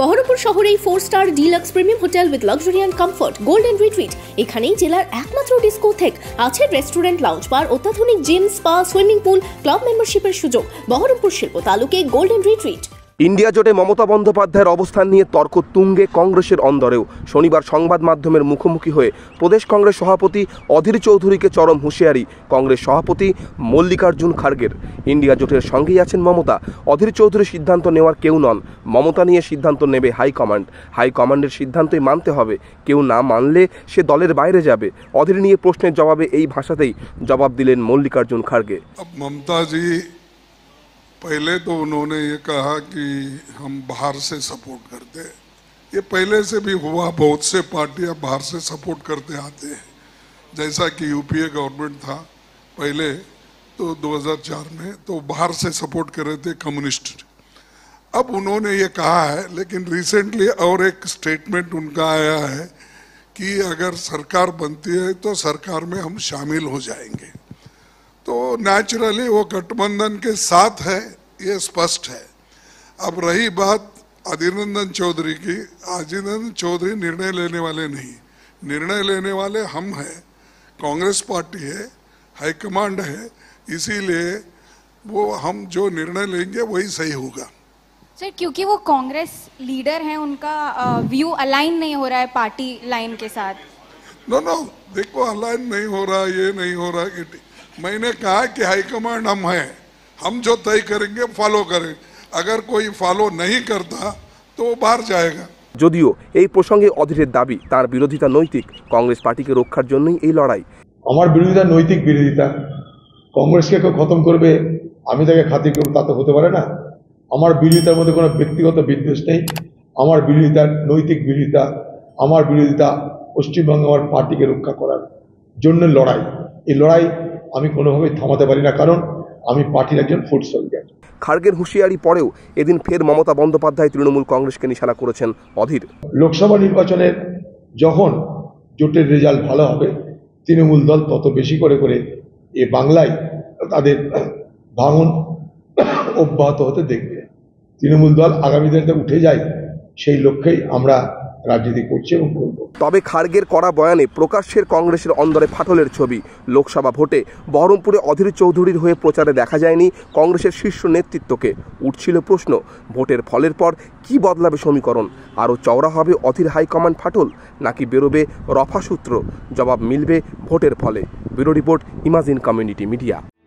বহরমপুর শহরেই four star deluxe premium hotel with luxury and comfort golden retreat এখানেই জেলার একমাত্র ডিস্কোথেক আছে রেস্টুরেন্ট লাউঞ্জ বার অত্যাধুনিক gym spa swimming pool club মেম্বারশিপের সুযোগ বহরমপুর শিল্প তালুকে গোল্ডেন রিট্রিট ইন্ডিয়া জোটে মমতা বন্দ্যোপাধ্যায়ের অবস্থান নিয়ে তর্ক তুঙ্গে কংগ্রেসের অন্দরেও শনিবার সংবাদ মাধ্যমের মুখোমুখি হয়ে প্রদেশ কংগ্রেস সভাপতি অধীর চৌধুরীকে চরম হুঁশিয়ারি কংগ্রেস সভাপতি মল্লিকার্জুন খার্গের ইন্ডিয়া জোটের সঙ্গেই আছেন মমতা অধীর চৌধুরী সিদ্ধান্ত নেওয়ার কেউ নন মমতা নিয়ে সিদ্ধান্ত নেবে হাইকমান্ড হাইকমান্ডের সিদ্ধান্তই মানতে হবে কেউ না মানলে সে দলের বাইরে যাবে অধীর নিয়ে প্রশ্নের জবাবে এই ভাষাতেই জবাব দিলেন মল্লিকার্জুন খার্গে মমতাজি पहले तो उन्होंने ये कहा कि हम बाहर से सपोर्ट करते हैं ये पहले से भी हुआ बहुत से पार्टियां बाहर से सपोर्ट करते आते हैं जैसा कि यूपीए गवर्नमेंट था पहले तो 2004 में तो बाहर से सपोर्ट कर रहे थे कम्युनिस्ट अब उन्होंने ये कहा है लेकिन रिसेंटली और एक स्टेटमेंट उनका आया है कि अगर सरकार बनती है तो सरकार में हम शामिल हो जाएंगे तो नेचुरली वो गठबंधन के साथ है ये स्पष्ट है अब रही बात अधीरंदन चौधरी की अधीनंदन चौधरी निर्णय लेने वाले नहीं निर्णय लेने वाले हम हैं कांग्रेस पार्टी है हाईकमांड है इसीलिए वो हम जो निर्णय लेंगे वही सही होगा सर क्योंकि वो कांग्रेस लीडर हैं उनका व्यू अलाइन नहीं हो रहा है पार्टी लाइन के साथ नो नो देखो अलाइन नहीं हो रहा ये नहीं हो रहा कि मैंने कहा कि हाईकमांड हम हैं हम जो तय करेंगे फॉलो करें अगर कोई फॉलो नहीं करता तो बाहर जाएगा যদিও এই প্রসঙ্গে অধীরের দাবি তার বিরোধিতা নৈতিক কংগ্রেস পার্টিকে রক্ষার জন্যই এই লড়াই আমার বিরোধিতা নৈতিক বিরোধিতা কংগ্রেসকে কেউ খতম করবে আমি তাকে খাতির করবো তা তো হতে পারে না আমার বিরোধিতার মধ্যে কোনো ব্যক্তিগত বিদ্বেষ নেই আমার বিরোধিতার নৈতিক বিরোধিতা আমার বিরোধিতা পশ্চিমবঙ্গে আমার পার্টিকে রক্ষা করার জন্য লড়াই এই লড়াই আমি কোনোভাবেই থামাতে পারি না কারণ আমি পার্টির একজন ফুড সোলজার খার্গের হুঁশিয়ারি পরেও এদিন ফের মমতা বন্দ্যোপাধ্যায় তৃণমূল কংগ্রেসকে নিশানা করেছেন অধীর লোকসভা নির্বাচনের যখন জোটের রেজাল্ট ভালো হবে তৃণমূল দল তত বেশি করে করে এ বাংলায় তাদের ভাঙন অব্যাহত হতে দেখবে তৃণমূল দল আগামী দিনে উঠে যায় সেই লক্ষ্যেই আমরা রাজনীতি করছে এবং করব তবে খার্গের করা বয়ানে প্রকাশ্যের কংগ্রেসের অন্দরে ফাটলের ছবি লোকসভা ভোটে বহরমপুরে অধীর চৌধুরীর হয়ে প্রচারে দেখা যায়নি কংগ্রেসের শীর্ষ নেতৃত্বকে উঠছিল প্রশ্ন ভোটের ফলের পর কি বদলাবে সমীকরণ আরও চওড়া হবে অধীর হাইকমান্ড ফাটল নাকি বেরোবে রফা সূত্র জবাব মিলবে ভোটের ফলে bureau report imagine community media